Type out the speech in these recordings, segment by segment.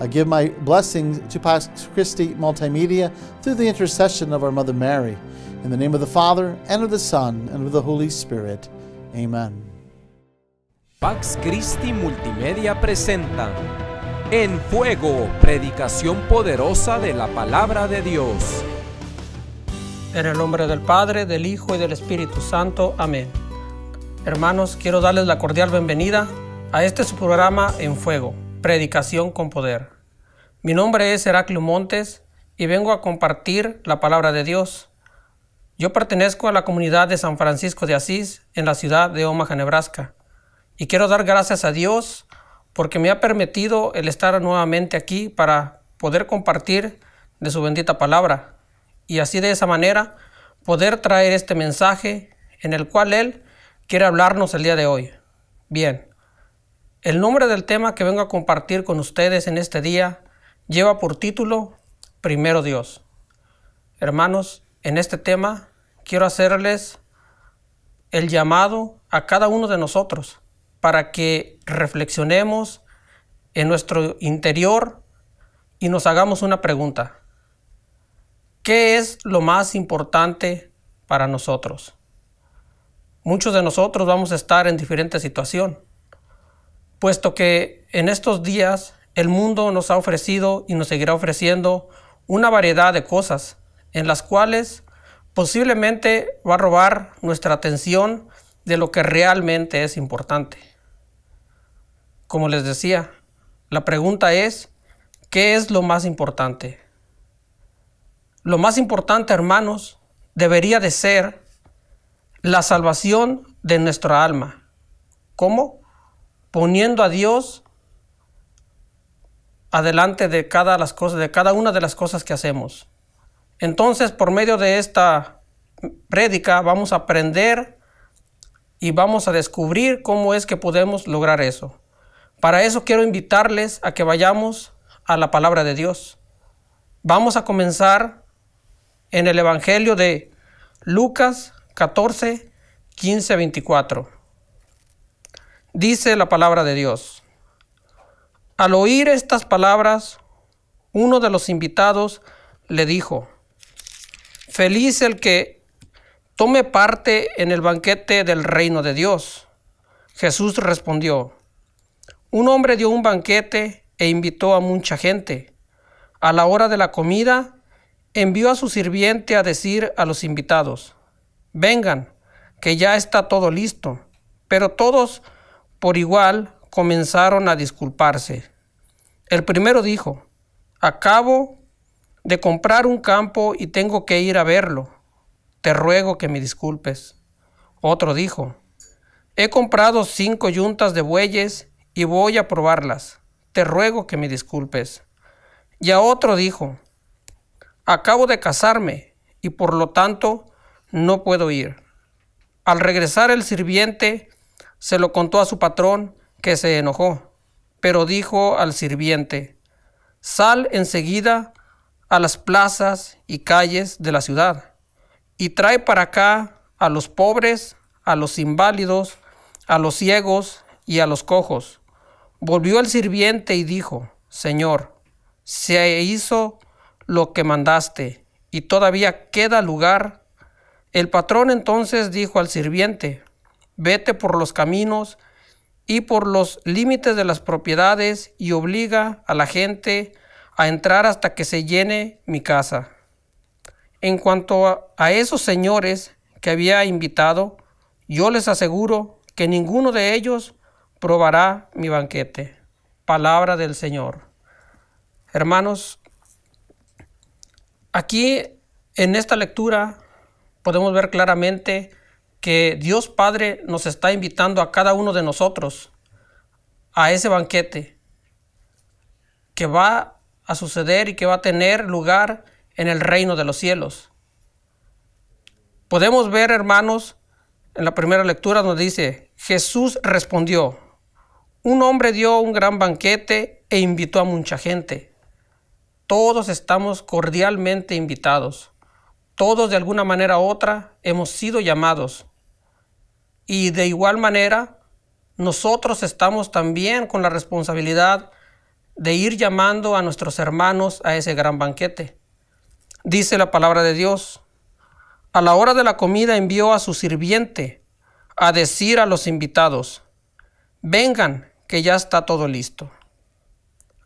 I give my blessings to Pax Christi Multimedia through the intercession of our Mother Mary. In the name of the Father, and of the Son, and of the Holy Spirit. Amen. Pax Christi Multimedia presenta En Fuego, predicación poderosa de la palabra de Dios. En el nombre del Padre, del Hijo y del Espíritu Santo. Amén. Hermanos, quiero darles la cordial bienvenida a este su programa En Fuego Predicación con Poder. Mi nombre es Heraclio Montes y vengo a compartir la palabra de Dios. Yo pertenezco a la comunidad de San Francisco de Asís en la ciudad de Omaha, Nebraska, y quiero dar gracias a Dios porque me ha permitido el estar nuevamente aquí para poder compartir de su bendita palabra y así de esa manera poder traer este mensaje en el cual Él quiere hablarnos el día de hoy. Bien, el nombre del tema que vengo a compartir con ustedes en este día lleva por título Primero Dios. Hermanos, en este tema quiero hacerles el llamado a cada uno de nosotros para que reflexionemos en nuestro interior y nos hagamos una pregunta. ¿Qué es lo más importante para nosotros? Muchos de nosotros vamos a estar en diferentes situaciones puesto que en estos días el mundo nos ha ofrecido y nos seguirá ofreciendo una variedad de cosas en las cuales posiblemente va a robar nuestra atención de lo que realmente es importante. Como les decía, la pregunta es, ¿qué es lo más importante? Lo más importante, hermanos, debería de ser la salvación de nuestra alma. ¿Cómo? poniendo a Dios adelante de cada, las cosas, de cada una de las cosas que hacemos. Entonces, por medio de esta prédica, vamos a aprender y vamos a descubrir cómo es que podemos lograr eso. Para eso quiero invitarles a que vayamos a la palabra de Dios. Vamos a comenzar en el Evangelio de Lucas 14, 15, 24. Dice la palabra de Dios. Al oír estas palabras, uno de los invitados le dijo, feliz el que tome parte en el banquete del reino de Dios. Jesús respondió, un hombre dio un banquete e invitó a mucha gente. A la hora de la comida, envió a su sirviente a decir a los invitados, vengan, que ya está todo listo. Pero todos por igual, comenzaron a disculparse. El primero dijo, acabo de comprar un campo y tengo que ir a verlo. Te ruego que me disculpes. Otro dijo, he comprado cinco yuntas de bueyes y voy a probarlas. Te ruego que me disculpes. Y a otro dijo, acabo de casarme y por lo tanto no puedo ir. Al regresar el sirviente se lo contó a su patrón, que se enojó, pero dijo al sirviente, Sal enseguida a las plazas y calles de la ciudad, y trae para acá a los pobres, a los inválidos, a los ciegos y a los cojos. Volvió el sirviente y dijo, Señor, se hizo lo que mandaste, y todavía queda lugar. El patrón entonces dijo al sirviente, vete por los caminos y por los límites de las propiedades y obliga a la gente a entrar hasta que se llene mi casa. En cuanto a, esos señores que había invitado, yo les aseguro que ninguno de ellos probará mi banquete. Palabra del Señor. Hermanos, aquí en esta lectura podemos ver claramente que Dios Padre nos está invitando a cada uno de nosotros a ese banquete que va a suceder y que va a tener lugar en el reino de los cielos. Podemos ver, hermanos, en la primera lectura nos dice, Jesús respondió, un hombre dio un gran banquete e invitó a mucha gente. Todos estamos cordialmente invitados. Todos de alguna manera u otra hemos sido llamados. Y de igual manera, nosotros estamos también con la responsabilidad de ir llamando a nuestros hermanos a ese gran banquete. Dice la palabra de Dios, a la hora de la comida envió a su sirviente a decir a los invitados, vengan, que ya está todo listo.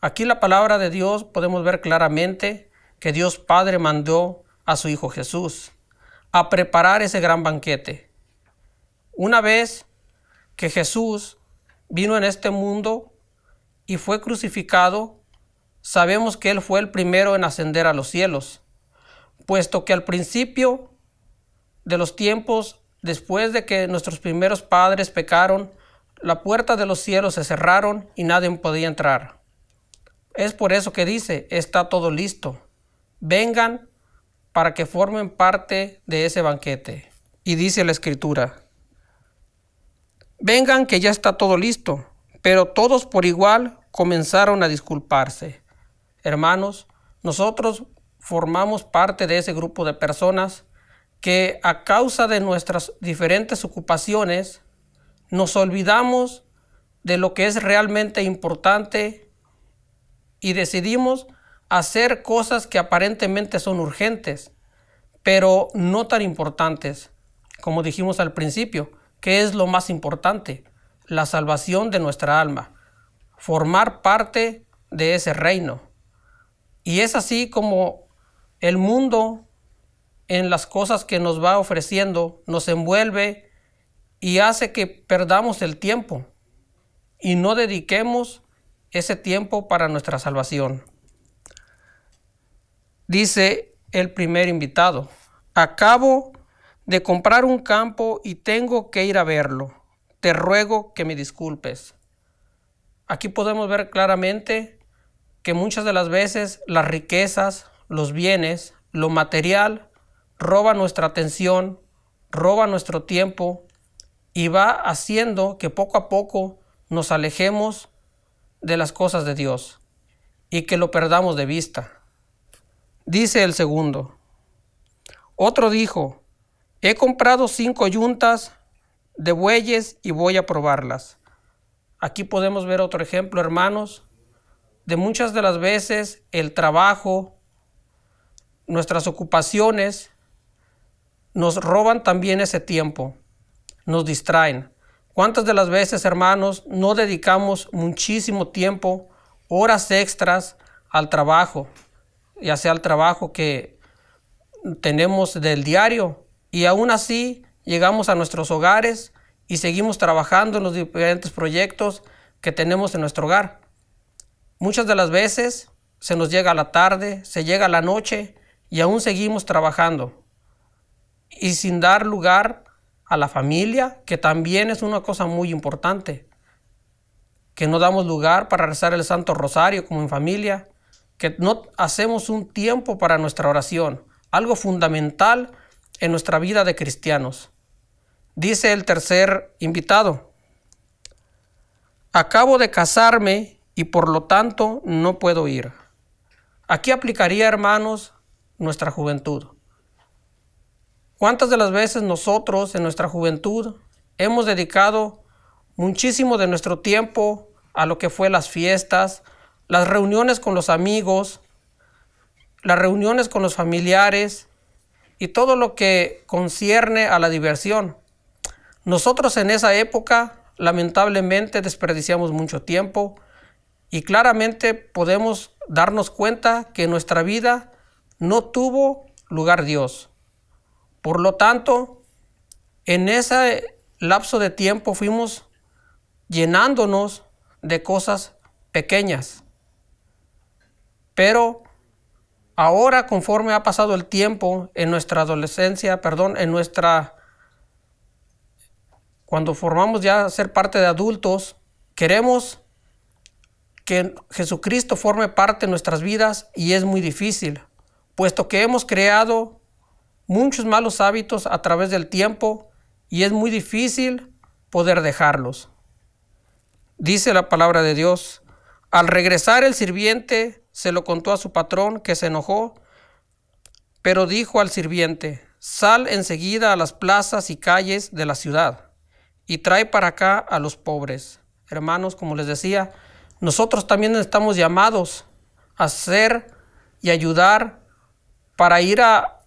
Aquí la palabra de Dios podemos ver claramente que Dios Padre mandó a su Hijo Jesús a preparar ese gran banquete una vez que Jesús vino en este mundo y fue crucificado, sabemos que Él fue el primero en ascender a los cielos, puesto que al principio de los tiempos, después de que nuestros primeros padres pecaron, la puerta de los cielos se cerraron y nadie podía entrar. Es por eso que dice, está todo listo. Vengan para que formen parte de ese banquete. Y dice la escritura, Vengan que ya está todo listo, pero todos por igual comenzaron a disculparse. Hermanos, nosotros formamos parte de ese grupo de personas que a causa de nuestras diferentes ocupaciones nos olvidamos de lo que es realmente importante y decidimos hacer cosas que aparentemente son urgentes, pero no tan importantes, como dijimos al principio. ¿Qué es lo más importante? La salvación de nuestra alma, formar parte de ese reino. Y es así como el mundo en las cosas que nos va ofreciendo nos envuelve y hace que perdamos el tiempo y no dediquemos ese tiempo para nuestra salvación. Dice el primer invitado, acabo de comprar un campo y tengo que ir a verlo. Te ruego que me disculpes. Aquí podemos ver claramente que muchas de las veces las riquezas, los bienes, lo material roba nuestra atención, roba nuestro tiempo y va haciendo que poco a poco nos alejemos de las cosas de Dios y que lo perdamos de vista. Dice el segundo. Otro dijo, He comprado cinco yuntas de bueyes y voy a probarlas. Aquí podemos ver otro ejemplo, hermanos, de muchas de las veces el trabajo, nuestras ocupaciones, nos roban también ese tiempo, nos distraen. ¿Cuántas de las veces, hermanos, no dedicamos muchísimo tiempo, horas extras al trabajo? Ya sea al trabajo que tenemos del diario y aún así llegamos a nuestros hogares y seguimos trabajando en los diferentes proyectos que tenemos en nuestro hogar. Muchas de las veces se nos llega la tarde, se llega la noche y aún seguimos trabajando. Y sin dar lugar a la familia, que también es una cosa muy importante, que no damos lugar para rezar el Santo Rosario como en familia, que no hacemos un tiempo para nuestra oración, algo fundamental en nuestra vida de cristianos. Dice el tercer invitado, acabo de casarme y por lo tanto no puedo ir. Aquí aplicaría, hermanos, nuestra juventud. ¿Cuántas de las veces nosotros en nuestra juventud hemos dedicado muchísimo de nuestro tiempo a lo que fue las fiestas, las reuniones con los amigos, las reuniones con los familiares, y todo lo que concierne a la diversión. Nosotros en esa época lamentablemente desperdiciamos mucho tiempo y claramente podemos darnos cuenta que en nuestra vida no tuvo lugar Dios. Por lo tanto, en ese lapso de tiempo fuimos llenándonos de cosas pequeñas. Pero Ahora, conforme ha pasado el tiempo en nuestra adolescencia, perdón, en nuestra... Cuando formamos ya ser parte de adultos, queremos que Jesucristo forme parte de nuestras vidas y es muy difícil, puesto que hemos creado muchos malos hábitos a través del tiempo y es muy difícil poder dejarlos. Dice la palabra de Dios, al regresar el sirviente se lo contó a su patrón, que se enojó, pero dijo al sirviente, sal enseguida a las plazas y calles de la ciudad y trae para acá a los pobres. Hermanos, como les decía, nosotros también estamos llamados a ser y ayudar para ir a,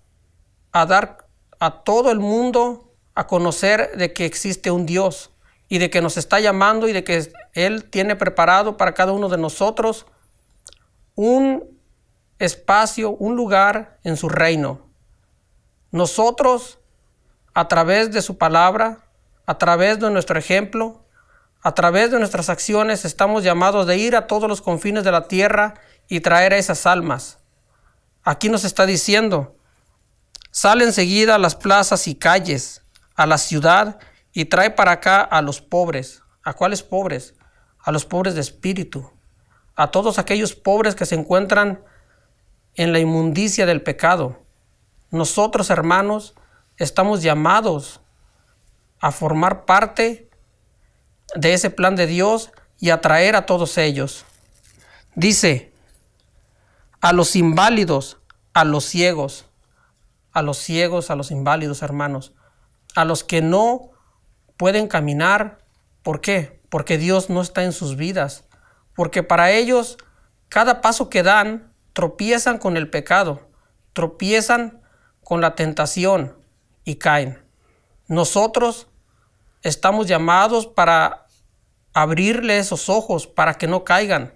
a dar a todo el mundo a conocer de que existe un Dios y de que nos está llamando y de que Él tiene preparado para cada uno de nosotros un espacio, un lugar en su reino. Nosotros, a través de su palabra, a través de nuestro ejemplo, a través de nuestras acciones, estamos llamados de ir a todos los confines de la tierra y traer a esas almas. Aquí nos está diciendo, sale enseguida a las plazas y calles, a la ciudad, y trae para acá a los pobres. ¿A cuáles pobres? A los pobres de espíritu, a todos aquellos pobres que se encuentran en la inmundicia del pecado. Nosotros, hermanos, estamos llamados a formar parte de ese plan de Dios y atraer a todos ellos. Dice, a los inválidos, a los ciegos, a los ciegos, a los inválidos, hermanos, a los que no pueden caminar. ¿Por qué? Porque Dios no está en sus vidas porque para ellos cada paso que dan tropiezan con el pecado, tropiezan con la tentación y caen. Nosotros estamos llamados para abrirle esos ojos para que no caigan,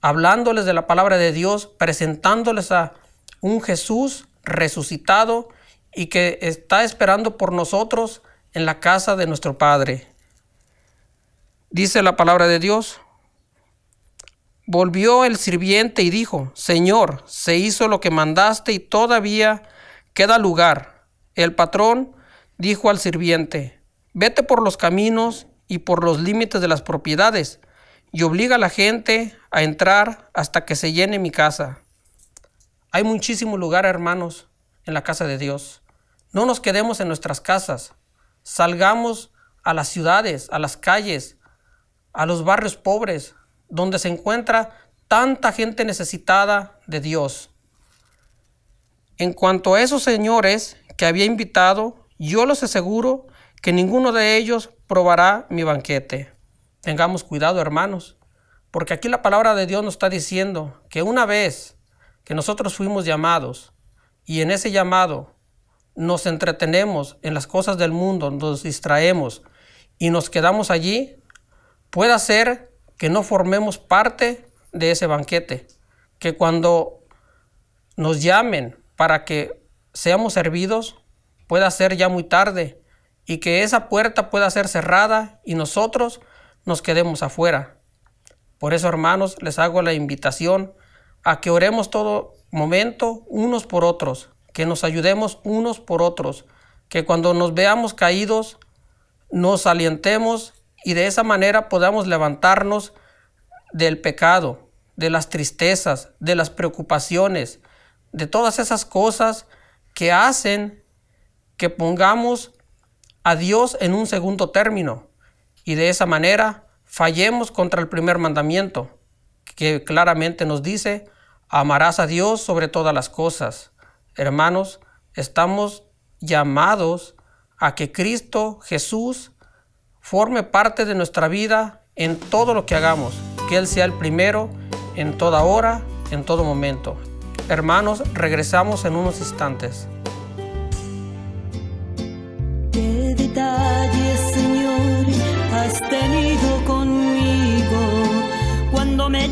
hablándoles de la palabra de Dios, presentándoles a un Jesús resucitado y que está esperando por nosotros en la casa de nuestro Padre. Dice la palabra de Dios, Volvió el sirviente y dijo, Señor, se hizo lo que mandaste y todavía queda lugar. El patrón dijo al sirviente, vete por los caminos y por los límites de las propiedades y obliga a la gente a entrar hasta que se llene mi casa. Hay muchísimo lugar, hermanos, en la casa de Dios. No nos quedemos en nuestras casas. Salgamos a las ciudades, a las calles, a los barrios pobres, donde se encuentra tanta gente necesitada de Dios. En cuanto a esos señores que había invitado, yo los aseguro que ninguno de ellos probará mi banquete. Tengamos cuidado, hermanos, porque aquí la palabra de Dios nos está diciendo que una vez que nosotros fuimos llamados y en ese llamado nos entretenemos en las cosas del mundo, nos distraemos y nos quedamos allí, pueda ser que no formemos parte de ese banquete, que cuando nos llamen para que seamos servidos, pueda ser ya muy tarde y que esa puerta pueda ser cerrada y nosotros nos quedemos afuera. Por eso, hermanos, les hago la invitación a que oremos todo momento unos por otros, que nos ayudemos unos por otros, que cuando nos veamos caídos, nos alientemos y de esa manera podamos levantarnos del pecado, de las tristezas, de las preocupaciones, de todas esas cosas que hacen que pongamos a Dios en un segundo término y de esa manera fallemos contra el primer mandamiento que claramente nos dice, amarás a Dios sobre todas las cosas. Hermanos, estamos llamados a que Cristo Jesús forme parte de nuestra vida en todo lo que hagamos, que Él sea el primero en toda hora, en todo momento. Hermanos, regresamos en unos instantes. cuando me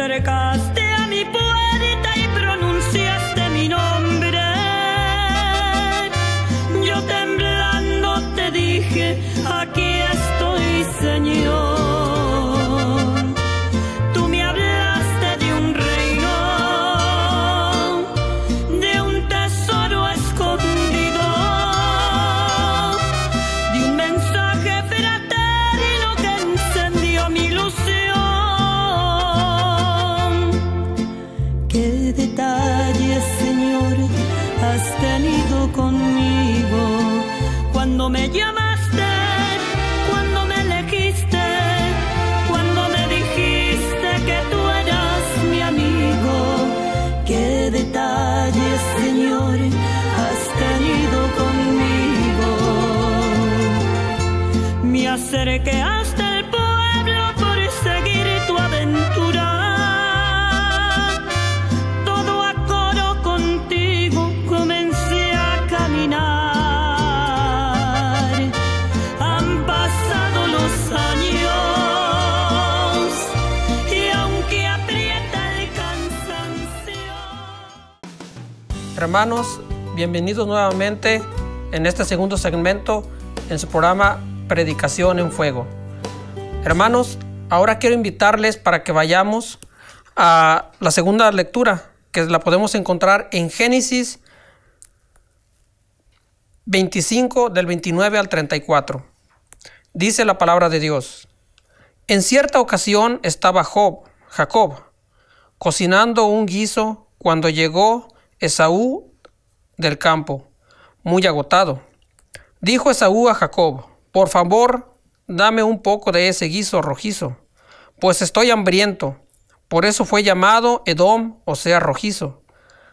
सरकार hermanos, bienvenidos nuevamente en este segundo segmento en su programa Predicación en Fuego. Hermanos, ahora quiero invitarles para que vayamos a la segunda lectura, que la podemos encontrar en Génesis 25 del 29 al 34. Dice la palabra de Dios. En cierta ocasión estaba Job, Jacob, cocinando un guiso cuando llegó Esaú del campo, muy agotado. Dijo Esaú a Jacob, por favor, dame un poco de ese guiso rojizo, pues estoy hambriento. Por eso fue llamado Edom, o sea, rojizo.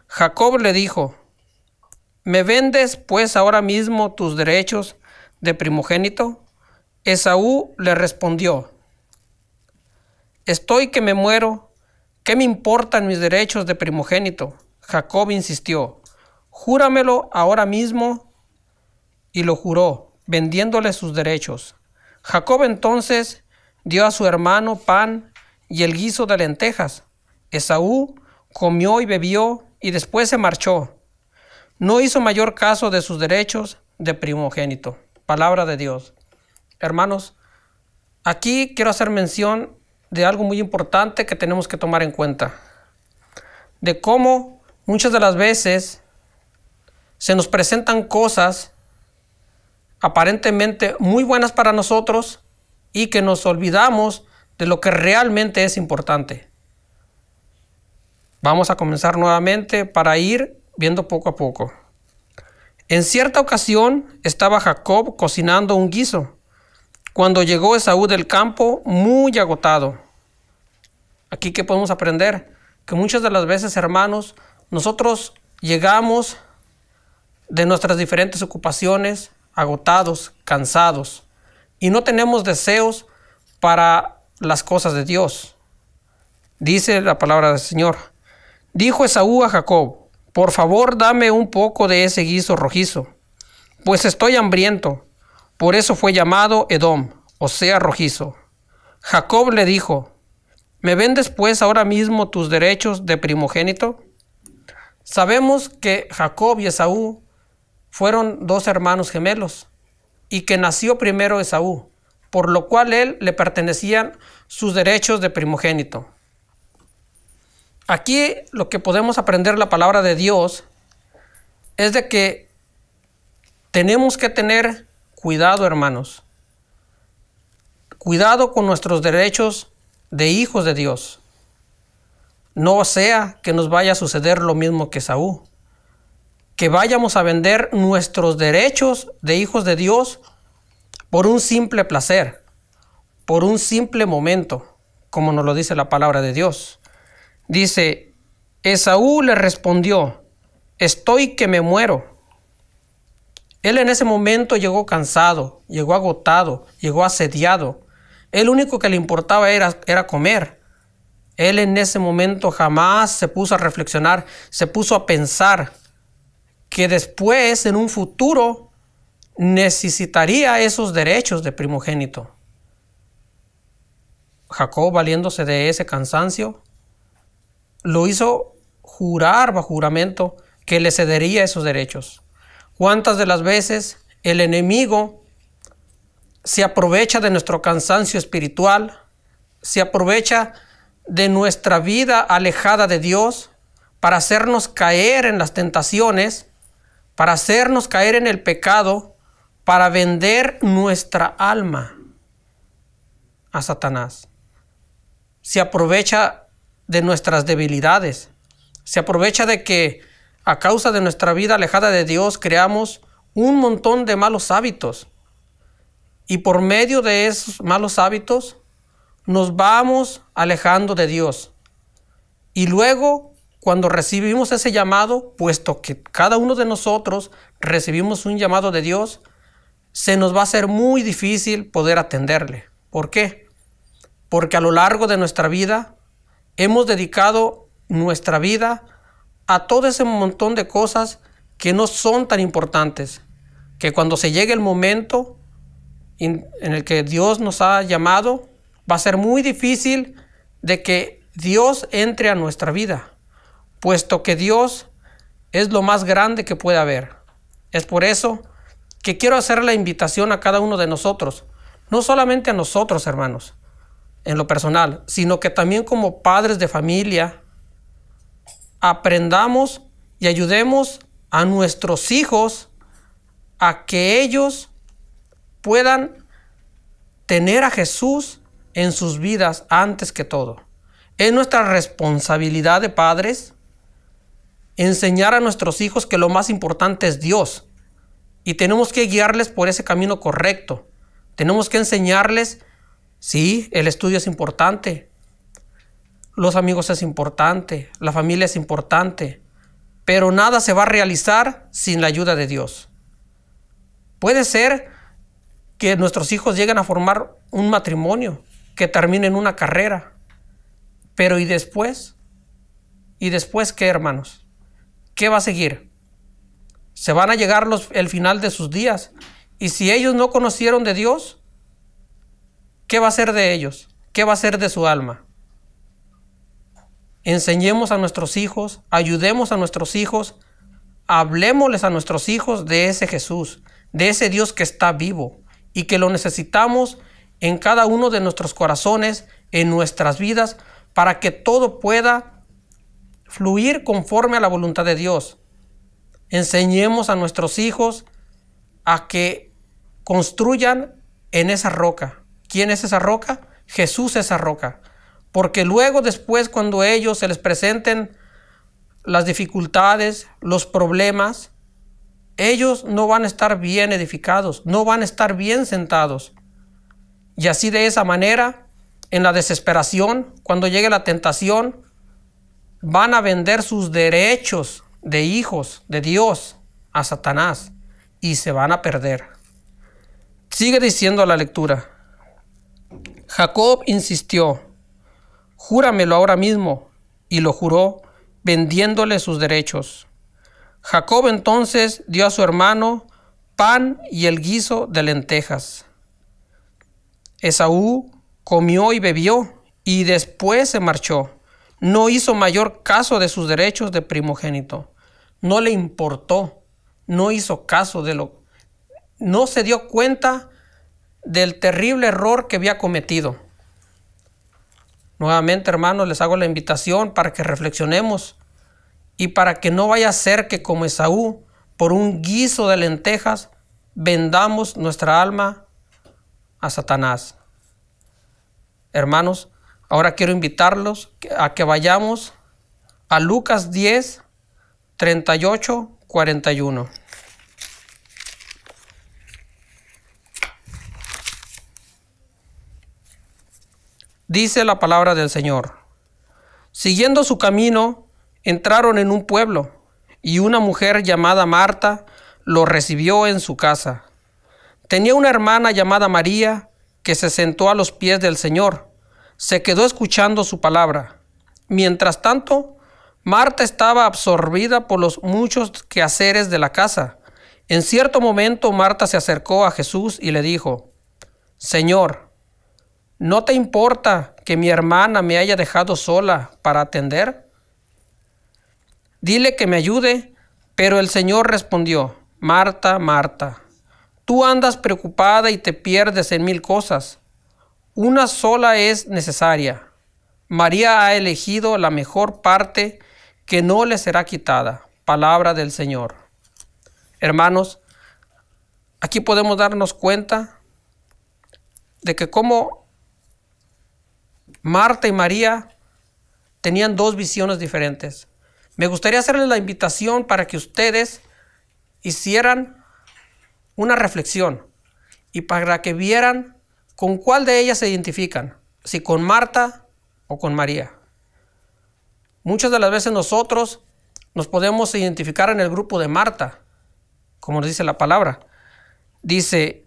Jacob le dijo, ¿me vendes pues ahora mismo tus derechos de primogénito? Esaú le respondió, estoy que me muero, ¿qué me importan mis derechos de primogénito? Jacob insistió, Júramelo ahora mismo. Y lo juró, vendiéndole sus derechos. Jacob entonces dio a su hermano pan y el guiso de lentejas. Esaú comió y bebió y después se marchó. No hizo mayor caso de sus derechos de primogénito. Palabra de Dios. Hermanos, aquí quiero hacer mención de algo muy importante que tenemos que tomar en cuenta. De cómo Muchas de las veces se nos presentan cosas aparentemente muy buenas para nosotros y que nos olvidamos de lo que realmente es importante. Vamos a comenzar nuevamente para ir viendo poco a poco. En cierta ocasión estaba Jacob cocinando un guiso cuando llegó Esaú del campo muy agotado. Aquí que podemos aprender que muchas de las veces, hermanos, nosotros llegamos de nuestras diferentes ocupaciones agotados, cansados, y no tenemos deseos para las cosas de Dios. Dice la palabra del Señor. Dijo Esaú a Jacob, por favor dame un poco de ese guiso rojizo, pues estoy hambriento. Por eso fue llamado Edom, o sea, rojizo. Jacob le dijo, ¿me vendes pues ahora mismo tus derechos de primogénito? Sabemos que Jacob y Esaú fueron dos hermanos gemelos y que nació primero Esaú, por lo cual él le pertenecían sus derechos de primogénito. Aquí lo que podemos aprender la palabra de Dios es de que tenemos que tener cuidado, hermanos. Cuidado con nuestros derechos de hijos de Dios. No sea que nos vaya a suceder lo mismo que Saúl. Que vayamos a vender nuestros derechos de hijos de Dios por un simple placer, por un simple momento, como nos lo dice la palabra de Dios. Dice, Esaú le respondió, estoy que me muero. Él en ese momento llegó cansado, llegó agotado, llegó asediado. El único que le importaba era, era comer. Él en ese momento jamás se puso a reflexionar, se puso a pensar que después, en un futuro, necesitaría esos derechos de primogénito. Jacob, valiéndose de ese cansancio, lo hizo jurar bajo juramento que le cedería esos derechos. ¿Cuántas de las veces el enemigo se aprovecha de nuestro cansancio espiritual, se aprovecha de nuestra vida alejada de Dios, para hacernos caer en las tentaciones, para hacernos caer en el pecado, para vender nuestra alma a Satanás. Se aprovecha de nuestras debilidades, se aprovecha de que a causa de nuestra vida alejada de Dios creamos un montón de malos hábitos. Y por medio de esos malos hábitos nos vamos alejando de Dios. Y luego, cuando recibimos ese llamado, puesto que cada uno de nosotros recibimos un llamado de Dios, se nos va a ser muy difícil poder atenderle. ¿Por qué? Porque a lo largo de nuestra vida hemos dedicado nuestra vida a todo ese montón de cosas que no son tan importantes, que cuando se llegue el momento en, el que Dios nos ha llamado, va a ser muy difícil de que Dios entre a nuestra vida, puesto que Dios es lo más grande que puede haber. Es por eso que quiero hacer la invitación a cada uno de nosotros, no solamente a nosotros hermanos, en lo personal, sino que también como padres de familia, aprendamos y ayudemos a nuestros hijos a que ellos puedan tener a Jesús en sus vidas antes que todo. Es nuestra responsabilidad de padres enseñar a nuestros hijos que lo más importante es Dios. Y tenemos que guiarles por ese camino correcto. Tenemos que enseñarles, sí, el estudio es importante, los amigos es importante, la familia es importante, pero nada se va a realizar sin la ayuda de Dios. Puede ser que nuestros hijos lleguen a formar un matrimonio, que terminen una carrera. Pero ¿y después? ¿Y después qué, hermanos? ¿Qué va a seguir? Se van a llegar los, el final de sus días. Y si ellos no conocieron de Dios, ¿qué va a ser de ellos? ¿Qué va a ser de su alma? Enseñemos a nuestros hijos, ayudemos a nuestros hijos, hablemosles a nuestros hijos de ese Jesús, de ese Dios que está vivo y que lo necesitamos en cada uno de nuestros corazones, en nuestras vidas, para que todo pueda fluir conforme a la voluntad de Dios. Enseñemos a nuestros hijos a que construyan en esa roca. ¿Quién es esa roca? Jesús es esa roca. Porque luego después cuando ellos se les presenten las dificultades, los problemas, ellos no van a estar bien edificados, no van a estar bien sentados. Y así de esa manera, en la desesperación, cuando llegue la tentación, van a vender sus derechos de hijos de Dios a Satanás y se van a perder. Sigue diciendo la lectura. Jacob insistió, júramelo ahora mismo, y lo juró, vendiéndole sus derechos. Jacob entonces dio a su hermano pan y el guiso de lentejas. Esaú comió y bebió y después se marchó. No hizo mayor caso de sus derechos de primogénito. No le importó. No hizo caso de lo... No se dio cuenta del terrible error que había cometido. Nuevamente, hermanos, les hago la invitación para que reflexionemos y para que no vaya a ser que como Esaú, por un guiso de lentejas, vendamos nuestra alma a Satanás. Hermanos, ahora quiero invitarlos a que vayamos a Lucas 10, 38, 41. Dice la palabra del Señor. Siguiendo su camino, entraron en un pueblo, y una mujer llamada Marta lo recibió en su casa. Tenía una hermana llamada María que se sentó a los pies del Señor. Se quedó escuchando su palabra. Mientras tanto, Marta estaba absorbida por los muchos quehaceres de la casa. En cierto momento Marta se acercó a Jesús y le dijo, Señor, ¿no te importa que mi hermana me haya dejado sola para atender? Dile que me ayude, pero el Señor respondió, Marta, Marta Tú andas preocupada y te pierdes en mil cosas. Una sola es necesaria. María ha elegido la mejor parte que no le será quitada. Palabra del Señor. Hermanos, aquí podemos darnos cuenta de que como Marta y María tenían dos visiones diferentes. Me gustaría hacerles la invitación para que ustedes hicieran una reflexión y para que vieran con cuál de ellas se identifican, si con Marta o con María. Muchas de las veces nosotros nos podemos identificar en el grupo de Marta, como nos dice la palabra. Dice,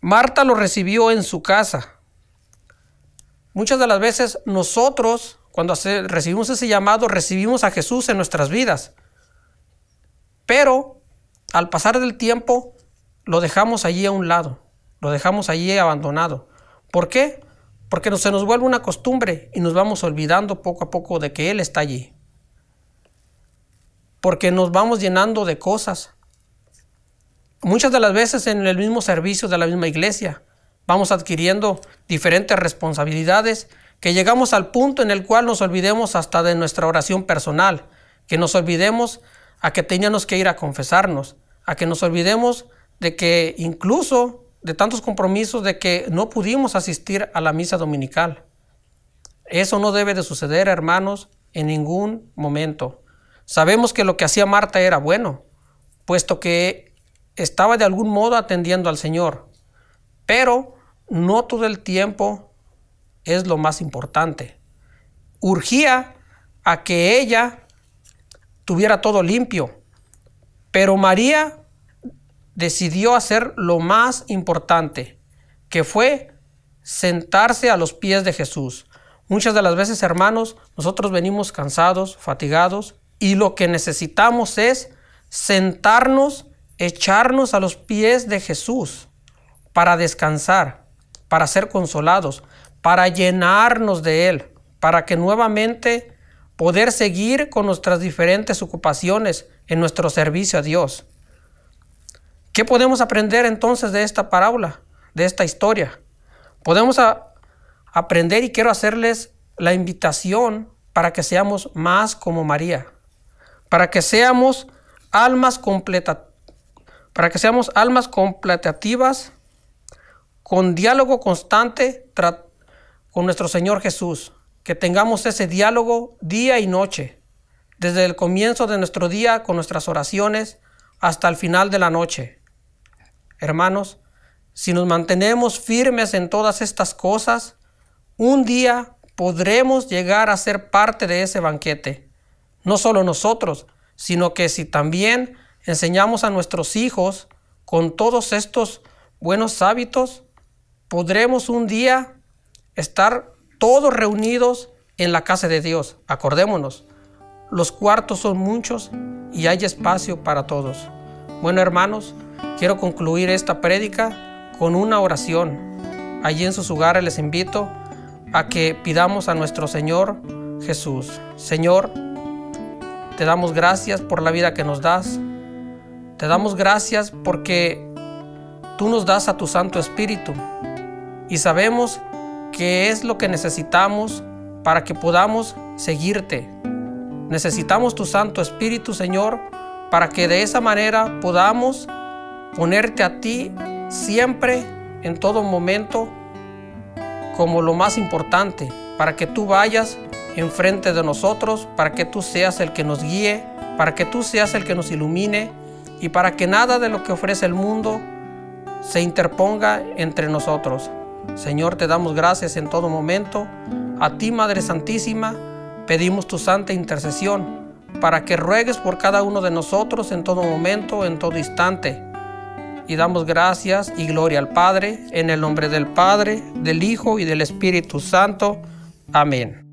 Marta lo recibió en su casa. Muchas de las veces nosotros, cuando recibimos ese llamado, recibimos a Jesús en nuestras vidas. Pero al pasar del tiempo lo dejamos allí a un lado, lo dejamos allí abandonado. ¿Por qué? Porque se nos vuelve una costumbre y nos vamos olvidando poco a poco de que Él está allí. Porque nos vamos llenando de cosas. Muchas de las veces en el mismo servicio de la misma iglesia vamos adquiriendo diferentes responsabilidades que llegamos al punto en el cual nos olvidemos hasta de nuestra oración personal, que nos olvidemos a que teníamos que ir a confesarnos, a que nos olvidemos de que incluso de tantos compromisos de que no pudimos asistir a la misa dominical. Eso no debe de suceder, hermanos, en ningún momento. Sabemos que lo que hacía Marta era bueno, puesto que estaba de algún modo atendiendo al Señor, pero no todo el tiempo es lo más importante. Urgía a que ella tuviera todo limpio, pero María decidió hacer lo más importante, que fue sentarse a los pies de Jesús. Muchas de las veces, hermanos, nosotros venimos cansados, fatigados, y lo que necesitamos es sentarnos, echarnos a los pies de Jesús para descansar, para ser consolados, para llenarnos de Él, para que nuevamente poder seguir con nuestras diferentes ocupaciones en nuestro servicio a Dios. ¿Qué podemos aprender entonces de esta parábola, de esta historia? Podemos aprender y quiero hacerles la invitación para que seamos más como María, para que seamos almas completa, para que seamos almas completativas con diálogo constante con nuestro Señor Jesús, que tengamos ese diálogo día y noche, desde el comienzo de nuestro día con nuestras oraciones hasta el final de la noche. Hermanos, si nos mantenemos firmes en todas estas cosas, un día podremos llegar a ser parte de ese banquete. No solo nosotros, sino que si también enseñamos a nuestros hijos con todos estos buenos hábitos, podremos un día estar todos reunidos en la casa de Dios. Acordémonos, los cuartos son muchos y hay espacio para todos. Bueno, hermanos, quiero concluir esta prédica con una oración. Allí en sus hogares les invito a que pidamos a nuestro Señor Jesús. Señor, te damos gracias por la vida que nos das. Te damos gracias porque tú nos das a tu Santo Espíritu. Y sabemos que es lo que necesitamos para que podamos seguirte. Necesitamos tu Santo Espíritu, Señor, para que de esa manera podamos ponerte a ti siempre, en todo momento, como lo más importante, para que tú vayas enfrente de nosotros, para que tú seas el que nos guíe, para que tú seas el que nos ilumine y para que nada de lo que ofrece el mundo se interponga entre nosotros. Señor, te damos gracias en todo momento. A ti, Madre Santísima, pedimos tu santa intercesión para que ruegues por cada uno de nosotros en todo momento, en todo instante. Y damos gracias y gloria al Padre, en el nombre del Padre, del Hijo y del Espíritu Santo. Amén.